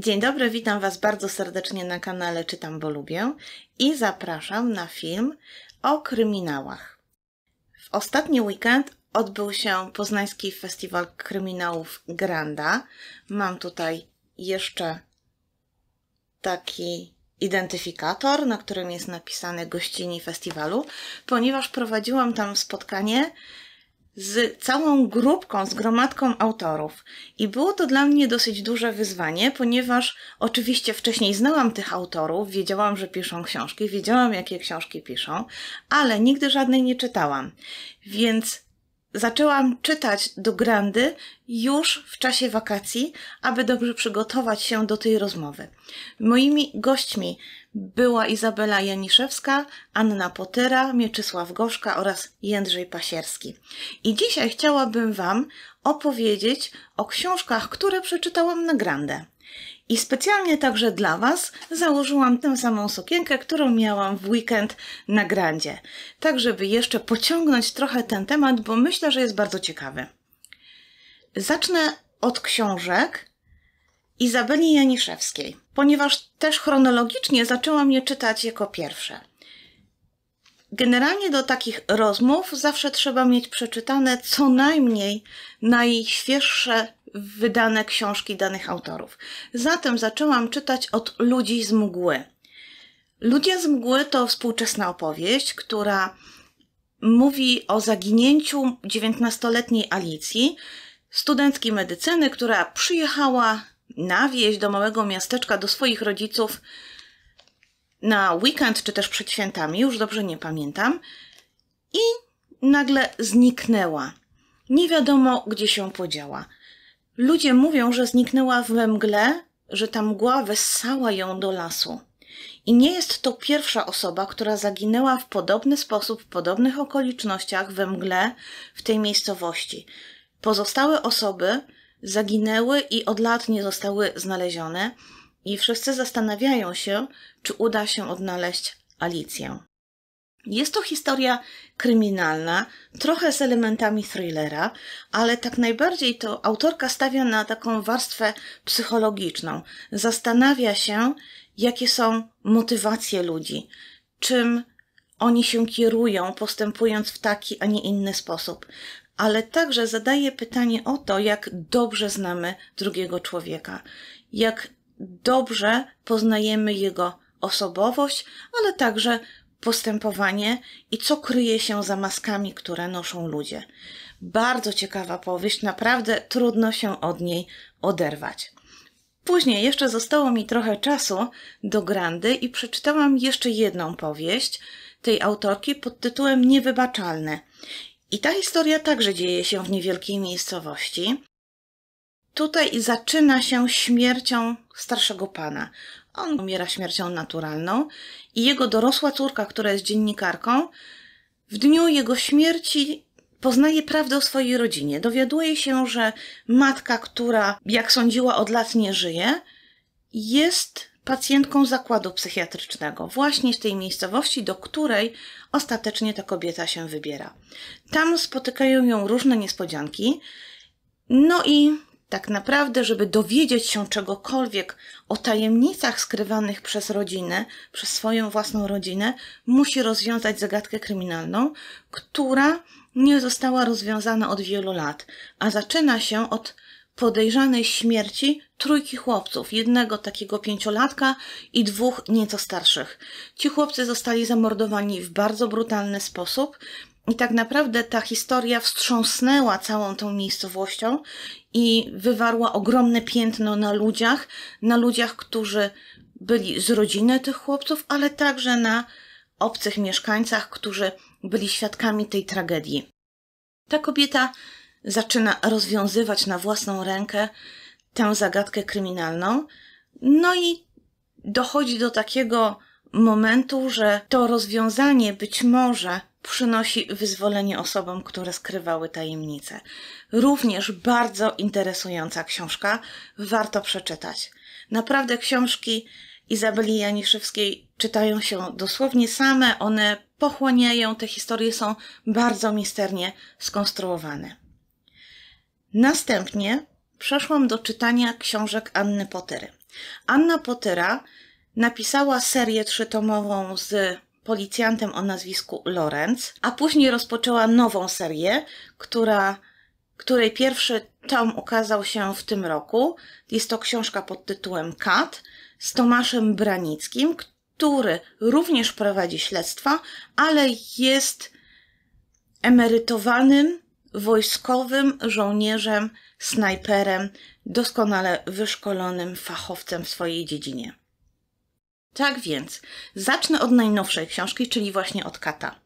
Dzień dobry, witam Was bardzo serdecznie na kanale Czytam, bo lubię i zapraszam na film o kryminałach. W ostatni weekend odbył się Poznański Festiwal Kryminałów Granda. Mam tutaj jeszcze taki identyfikator, na którym jest napisane gościni festiwalu, ponieważ prowadziłam tam spotkanie z całą grupką, z gromadką autorów. I było to dla mnie dosyć duże wyzwanie, ponieważ oczywiście wcześniej znałam tych autorów, wiedziałam, że piszą książki, wiedziałam, jakie książki piszą, ale nigdy żadnej nie czytałam. Więc zaczęłam czytać do Grandy już w czasie wakacji, aby dobrze przygotować się do tej rozmowy. Moimi gośćmi była Izabela Janiszewska, Anna Potyra, Mieczysław Goszka oraz Jędrzej Pasierski. I dzisiaj chciałabym Wam opowiedzieć o książkach, które przeczytałam na Grande. I specjalnie także dla Was założyłam tę samą sukienkę, którą miałam w weekend na Grandzie. Tak, żeby jeszcze pociągnąć trochę ten temat, bo myślę, że jest bardzo ciekawy. Zacznę od książek, Izabeli Janiszewskiej, ponieważ też chronologicznie zaczęłam je czytać jako pierwsze. Generalnie do takich rozmów zawsze trzeba mieć przeczytane co najmniej najświeższe wydane książki danych autorów. Zatem zaczęłam czytać od Ludzi z Mgły. Ludzie z Mgły to współczesna opowieść, która mówi o zaginięciu 19-letniej Alicji, studentki medycyny, która przyjechała na wieś do małego miasteczka, do swoich rodziców na weekend czy też przed świętami, już dobrze nie pamiętam, i nagle zniknęła. Nie wiadomo, gdzie się podziała. Ludzie mówią, że zniknęła w mgle, że ta mgła wessała ją do lasu. I nie jest to pierwsza osoba, która zaginęła w podobny sposób, w podobnych okolicznościach we mgle w tej miejscowości. Pozostałe osoby zaginęły i od lat nie zostały znalezione, i wszyscy zastanawiają się, czy uda się odnaleźć Alicję. Jest to historia kryminalna, trochę z elementami thrillera, ale tak najbardziej to autorka stawia na taką warstwę psychologiczną. Zastanawia się, jakie są motywacje ludzi, czym oni się kierują, postępując w taki, a nie inny sposób ale także zadaje pytanie o to, jak dobrze znamy drugiego człowieka, jak dobrze poznajemy jego osobowość, ale także postępowanie i co kryje się za maskami, które noszą ludzie. Bardzo ciekawa powieść, naprawdę trudno się od niej oderwać. Później jeszcze zostało mi trochę czasu do Grandy i przeczytałam jeszcze jedną powieść tej autorki pod tytułem Niewybaczalne. I ta historia także dzieje się w niewielkiej miejscowości. Tutaj zaczyna się śmiercią starszego pana. On umiera śmiercią naturalną i jego dorosła córka, która jest dziennikarką, w dniu jego śmierci poznaje prawdę o swojej rodzinie. Dowiaduje się, że matka, która, jak sądziła, od lat nie żyje, jest pacjentką zakładu psychiatrycznego, właśnie z tej miejscowości, do której ostatecznie ta kobieta się wybiera. Tam spotykają ją różne niespodzianki. No i tak naprawdę, żeby dowiedzieć się czegokolwiek o tajemnicach skrywanych przez rodzinę, przez swoją własną rodzinę, musi rozwiązać zagadkę kryminalną, która nie została rozwiązana od wielu lat, a zaczyna się od podejrzanej śmierci trójki chłopców, jednego takiego pięciolatka i dwóch nieco starszych. Ci chłopcy zostali zamordowani w bardzo brutalny sposób i tak naprawdę ta historia wstrząsnęła całą tą miejscowością i wywarła ogromne piętno na ludziach, na ludziach, którzy byli z rodziny tych chłopców, ale także na obcych mieszkańcach, którzy byli świadkami tej tragedii. Ta kobieta zaczyna rozwiązywać na własną rękę tę zagadkę kryminalną. No i dochodzi do takiego momentu, że to rozwiązanie być może przynosi wyzwolenie osobom, które skrywały tajemnice. Również bardzo interesująca książka, warto przeczytać. Naprawdę książki Izabeli Janiszewskiej czytają się dosłownie same, one pochłaniają, te historie są bardzo misternie skonstruowane. Następnie przeszłam do czytania książek Anny Pottery. Anna Pottera napisała serię trzytomową z policjantem o nazwisku Lorenz, a później rozpoczęła nową serię, która, której pierwszy tom ukazał się w tym roku. Jest to książka pod tytułem Kat z Tomaszem Branickim, który również prowadzi śledztwa, ale jest emerytowanym wojskowym żołnierzem, snajperem, doskonale wyszkolonym fachowcem w swojej dziedzinie. Tak więc, zacznę od najnowszej książki, czyli właśnie od Kata.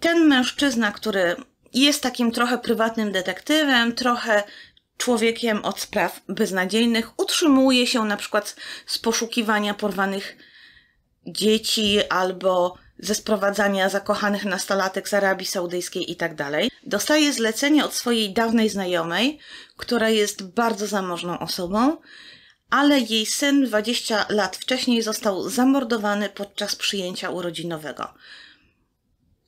Ten mężczyzna, który jest takim trochę prywatnym detektywem, trochę człowiekiem od spraw beznadziejnych, utrzymuje się na przykład z poszukiwania porwanych dzieci albo ze sprowadzania zakochanych nastolatek z Arabii Saudyjskiej i tak dalej, dostaje zlecenie od swojej dawnej znajomej, która jest bardzo zamożną osobą, ale jej syn 20 lat wcześniej został zamordowany podczas przyjęcia urodzinowego.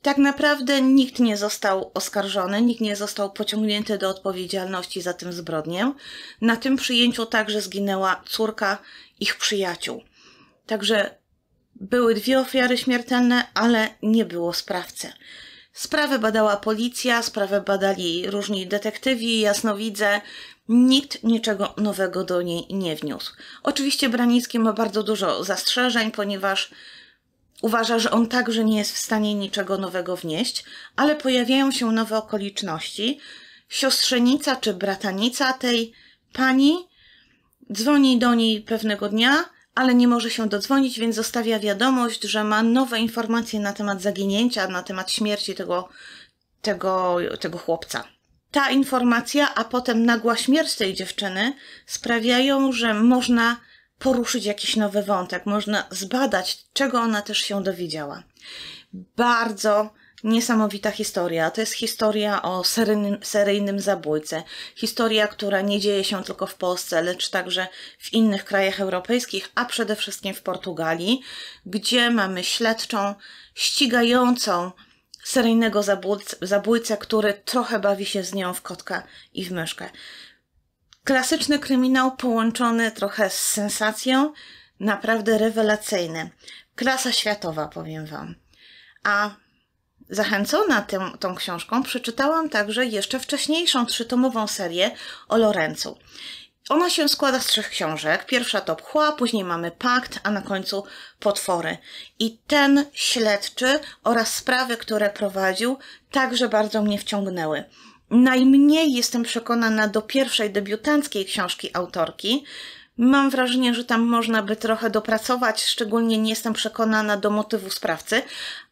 Tak naprawdę nikt nie został oskarżony, nikt nie został pociągnięty do odpowiedzialności za tę zbrodnię. Na tym przyjęciu także zginęła córka ich przyjaciół. Także były dwie ofiary śmiertelne, ale nie było sprawcy. Sprawę badała policja, sprawę badali różni detektywi, jasnowidze. Nikt niczego nowego do niej nie wniósł. Oczywiście Branicki ma bardzo dużo zastrzeżeń, ponieważ uważa, że on także nie jest w stanie niczego nowego wnieść, ale pojawiają się nowe okoliczności. Siostrzenica czy bratanica tej pani dzwoni do niej pewnego dnia ale nie może się dodzwonić, więc zostawia wiadomość, że ma nowe informacje na temat zaginięcia, na temat śmierci tego, tego, tego chłopca. Ta informacja, a potem nagła śmierć tej dziewczyny sprawiają, że można poruszyć jakiś nowy wątek, można zbadać, czego ona też się dowiedziała. Bardzo Niesamowita historia. To jest historia o seryjnym, seryjnym zabójcy. Historia, która nie dzieje się tylko w Polsce, lecz także w innych krajach europejskich, a przede wszystkim w Portugalii, gdzie mamy śledczą ścigającą seryjnego zabójcę, zabójcę który trochę bawi się z nią w kotkę i w myszkę. Klasyczny kryminał połączony trochę z sensacją, naprawdę rewelacyjny. Klasa światowa, powiem Wam. A Zachęcona tym, tą książką przeczytałam także jeszcze wcześniejszą trzytomową serię o Lorencu. Ona się składa z trzech książek. Pierwsza to Pchła, później mamy Pakt, a na końcu Potwory. I ten śledczy oraz sprawy, które prowadził, także bardzo mnie wciągnęły. Najmniej jestem przekonana do pierwszej debiutanckiej książki autorki. Mam wrażenie, że tam można by trochę dopracować, szczególnie nie jestem przekonana do motywu sprawcy,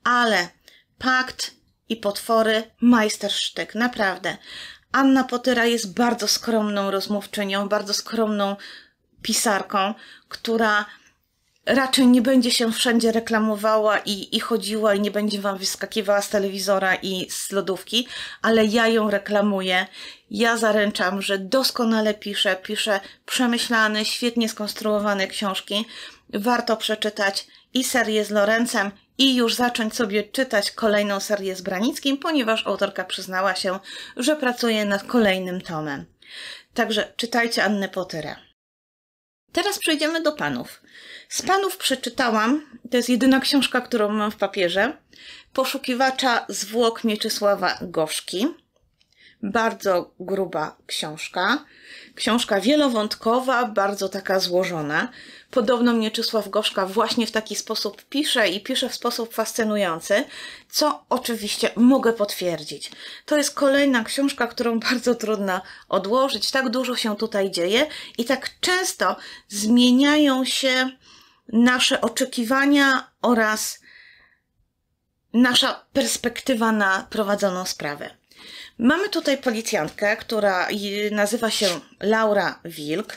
ale Pakt i potwory, majstersztyk, naprawdę. Anna Potyra jest bardzo skromną rozmówczynią, bardzo skromną pisarką, która raczej nie będzie się wszędzie reklamowała i, i chodziła i nie będzie wam wyskakiwała z telewizora i z lodówki, ale ja ją reklamuję. Ja zaręczam, że doskonale piszę, piszę przemyślane, świetnie skonstruowane książki. Warto przeczytać i serię z Lorencem, i już zacząć sobie czytać kolejną serię z Branickim, ponieważ autorka przyznała się, że pracuje nad kolejnym tomem. Także czytajcie Annę Pottera. Teraz przejdziemy do panów. Z panów przeczytałam, to jest jedyna książka, którą mam w papierze, Poszukiwacza zwłok Mieczysława Goszki. Bardzo gruba książka. Książka wielowątkowa, bardzo taka złożona. Podobno Mieczysław Goszka właśnie w taki sposób pisze i pisze w sposób fascynujący, co oczywiście mogę potwierdzić. To jest kolejna książka, którą bardzo trudno odłożyć. Tak dużo się tutaj dzieje i tak często zmieniają się nasze oczekiwania oraz nasza perspektywa na prowadzoną sprawę. Mamy tutaj policjantkę, która nazywa się Laura Wilk.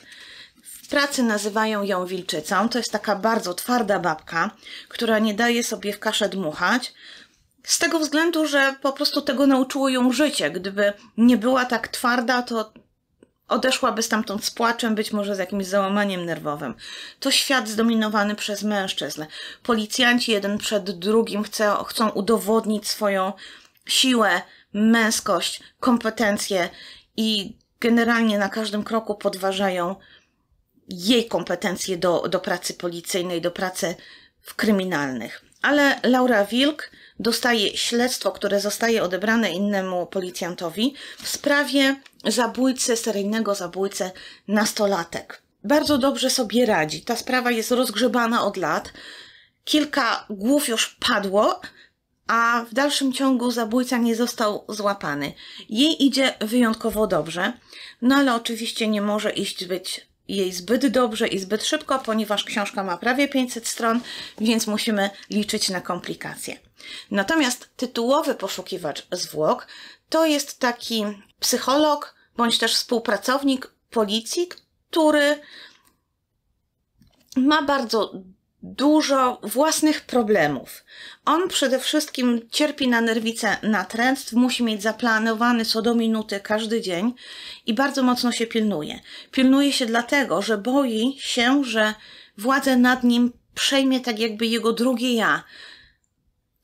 W pracy nazywają ją wilczycą. To jest taka bardzo twarda babka, która nie daje sobie w kaszę dmuchać. Z tego względu, że po prostu tego nauczyło ją życie. Gdyby nie była tak twarda, to odeszłaby stamtąd z płaczem, być może z jakimś załamaniem nerwowym. To świat zdominowany przez mężczyzn. Policjanci jeden przed drugim chcą, chcą udowodnić swoją siłę, męskość, kompetencje i generalnie na każdym kroku podważają jej kompetencje do, do pracy policyjnej, do pracy w kryminalnych. Ale Laura Wilk dostaje śledztwo, które zostaje odebrane innemu policjantowi w sprawie zabójcy, seryjnego zabójcy nastolatek. Bardzo dobrze sobie radzi. Ta sprawa jest rozgrzebana od lat. Kilka głów już padło, a w dalszym ciągu zabójca nie został złapany. Jej idzie wyjątkowo dobrze, no ale oczywiście nie może iść być jej zbyt dobrze i zbyt szybko, ponieważ książka ma prawie 500 stron, więc musimy liczyć na komplikacje. Natomiast tytułowy poszukiwacz zwłok to jest taki psycholog bądź też współpracownik policji, który ma bardzo dużo własnych problemów. On przede wszystkim cierpi na nerwice natręstw, musi mieć zaplanowany co do minuty każdy dzień i bardzo mocno się pilnuje. Pilnuje się dlatego, że boi się, że władzę nad nim przejmie tak jakby jego drugie ja.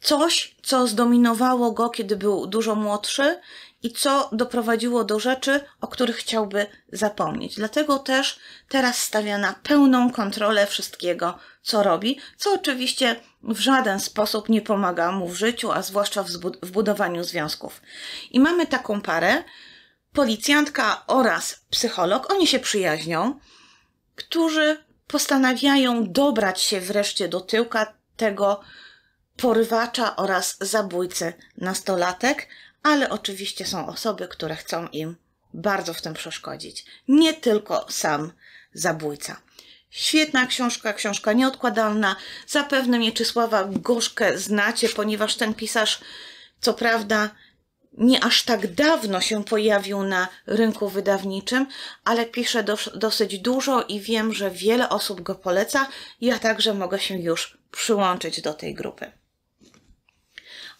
Coś, co zdominowało go, kiedy był dużo młodszy i co doprowadziło do rzeczy, o których chciałby zapomnieć. Dlatego też teraz stawia na pełną kontrolę wszystkiego, co robi, co oczywiście w żaden sposób nie pomaga mu w życiu, a zwłaszcza w, w budowaniu związków. I mamy taką parę, policjantka oraz psycholog, oni się przyjaźnią, którzy postanawiają dobrać się wreszcie do tyłka tego porywacza oraz zabójcy nastolatek, ale oczywiście są osoby, które chcą im bardzo w tym przeszkodzić. Nie tylko sam zabójca. Świetna książka, książka nieodkładalna. Zapewne Mieczysława Gorzkę znacie, ponieważ ten pisarz, co prawda, nie aż tak dawno się pojawił na rynku wydawniczym, ale pisze dosyć dużo i wiem, że wiele osób go poleca. Ja także mogę się już przyłączyć do tej grupy.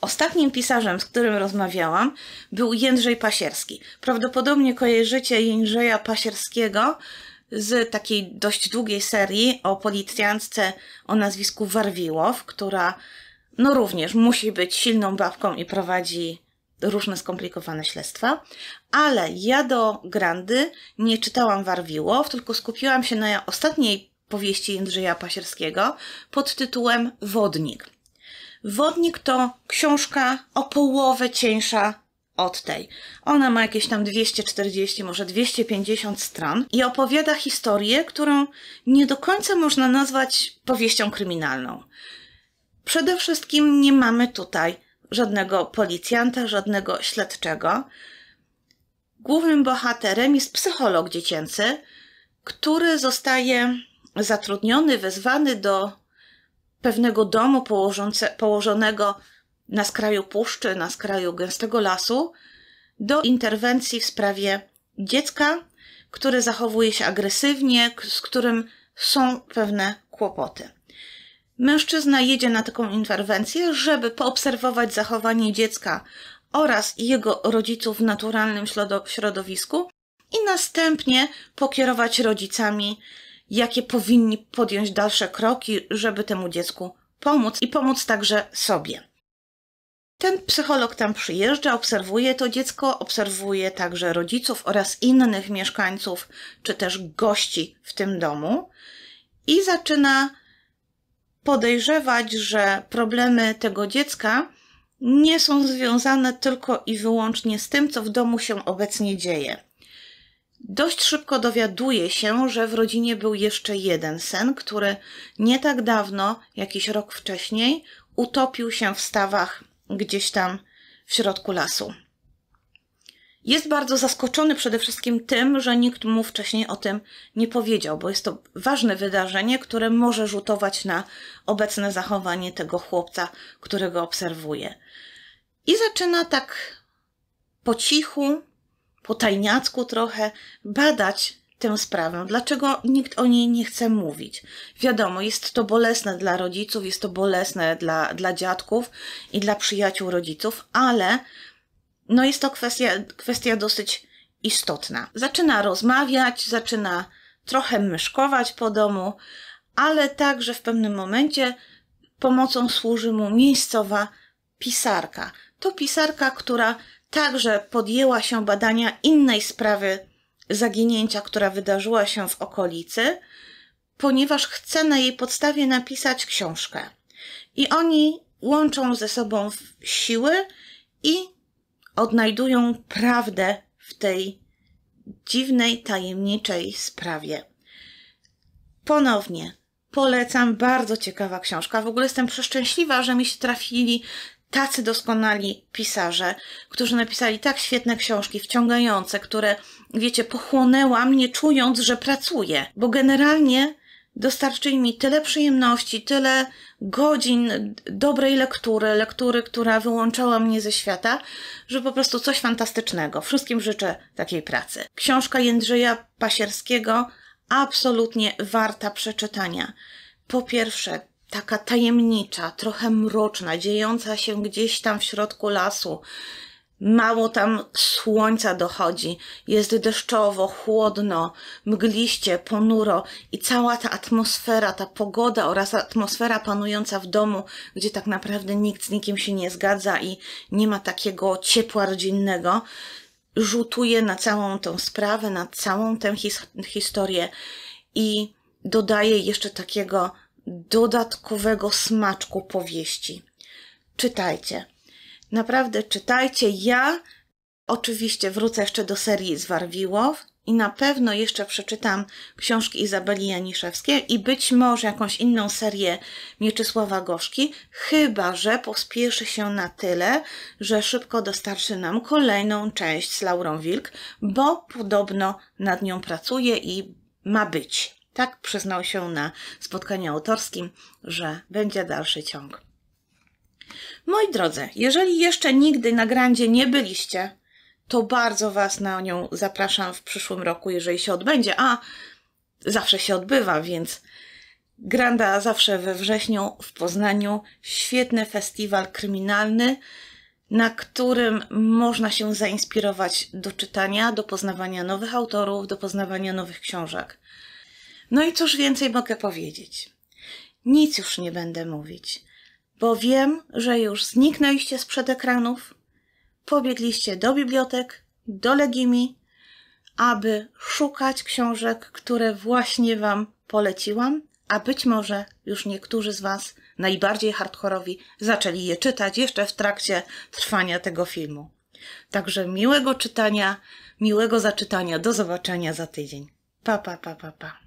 Ostatnim pisarzem, z którym rozmawiałam, był Jędrzej Pasierski. Prawdopodobnie kojarzycie Jędrzeja Pasierskiego z takiej dość długiej serii o policjantce o nazwisku Warwiłow, która no również musi być silną babką i prowadzi różne skomplikowane śledztwa, ale ja do Grandy nie czytałam Warwiłow, tylko skupiłam się na ostatniej powieści Jędrzeja Pasierskiego pod tytułem Wodnik. Wodnik to książka o połowę cieńsza od tej. Ona ma jakieś tam 240, może 250 stron i opowiada historię, którą nie do końca można nazwać powieścią kryminalną. Przede wszystkim nie mamy tutaj żadnego policjanta, żadnego śledczego. Głównym bohaterem jest psycholog dziecięcy, który zostaje zatrudniony, wezwany do pewnego domu położące, położonego na skraju puszczy, na skraju gęstego lasu, do interwencji w sprawie dziecka, które zachowuje się agresywnie, z którym są pewne kłopoty. Mężczyzna jedzie na taką interwencję, żeby poobserwować zachowanie dziecka oraz jego rodziców w naturalnym środowisku i następnie pokierować rodzicami jakie powinni podjąć dalsze kroki, żeby temu dziecku pomóc i pomóc także sobie. Ten psycholog tam przyjeżdża, obserwuje to dziecko, obserwuje także rodziców oraz innych mieszkańców czy też gości w tym domu i zaczyna podejrzewać, że problemy tego dziecka nie są związane tylko i wyłącznie z tym, co w domu się obecnie dzieje. Dość szybko dowiaduje się, że w rodzinie był jeszcze jeden sen, który nie tak dawno, jakiś rok wcześniej, utopił się w stawach gdzieś tam w środku lasu. Jest bardzo zaskoczony przede wszystkim tym, że nikt mu wcześniej o tym nie powiedział, bo jest to ważne wydarzenie, które może rzutować na obecne zachowanie tego chłopca, którego obserwuje. I zaczyna tak po cichu, po tajniacku trochę badać tę sprawę, dlaczego nikt o niej nie chce mówić. Wiadomo, jest to bolesne dla rodziców, jest to bolesne dla, dla dziadków i dla przyjaciół rodziców, ale no jest to kwestia, kwestia dosyć istotna. Zaczyna rozmawiać, zaczyna trochę myszkować po domu, ale także w pewnym momencie pomocą służy mu miejscowa pisarka. To pisarka, która także podjęła się badania innej sprawy zaginięcia, która wydarzyła się w okolicy, ponieważ chce na jej podstawie napisać książkę. I oni łączą ze sobą siły i odnajdują prawdę w tej dziwnej, tajemniczej sprawie. Ponownie polecam, bardzo ciekawa książka. W ogóle jestem przeszczęśliwa, że mi się trafili tacy doskonali pisarze, którzy napisali tak świetne książki, wciągające, które, wiecie, pochłonęłam, nie czując, że pracuję, bo generalnie dostarczyli mi tyle przyjemności, tyle godzin dobrej lektury, lektury, która wyłączała mnie ze świata, że po prostu coś fantastycznego. Wszystkim życzę takiej pracy. Książka Jędrzeja Pasierskiego absolutnie warta przeczytania. Po pierwsze, taka tajemnicza, trochę mroczna, dziejąca się gdzieś tam w środku lasu. Mało tam słońca dochodzi, jest deszczowo, chłodno, mgliście, ponuro i cała ta atmosfera, ta pogoda oraz atmosfera panująca w domu, gdzie tak naprawdę nikt z nikim się nie zgadza i nie ma takiego ciepła rodzinnego, rzutuje na całą tą sprawę, na całą tę his historię i dodaje jeszcze takiego dodatkowego smaczku powieści. Czytajcie. Naprawdę czytajcie. Ja oczywiście wrócę jeszcze do serii Zwarwiłow i na pewno jeszcze przeczytam książki Izabeli Janiszewskiej i być może jakąś inną serię Mieczysława Gorzki, chyba że pospieszy się na tyle, że szybko dostarczy nam kolejną część z Laurą Wilk, bo podobno nad nią pracuje i ma być. Tak przyznał się na spotkaniu autorskim, że będzie dalszy ciąg. Moi drodzy, jeżeli jeszcze nigdy na Grandzie nie byliście, to bardzo Was na nią zapraszam w przyszłym roku, jeżeli się odbędzie, a zawsze się odbywa, więc Granda zawsze we wrześniu w Poznaniu. Świetny festiwal kryminalny, na którym można się zainspirować do czytania, do poznawania nowych autorów, do poznawania nowych książek. No i cóż więcej mogę powiedzieć? Nic już nie będę mówić, bo wiem, że już zniknęliście sprzed ekranów, pobiegliście do bibliotek, do Legimi, aby szukać książek, które właśnie Wam poleciłam, a być może już niektórzy z Was, najbardziej hardkorowi, zaczęli je czytać jeszcze w trakcie trwania tego filmu. Także miłego czytania, miłego zaczytania, do zobaczenia za tydzień. Pa, pa, pa, pa, pa.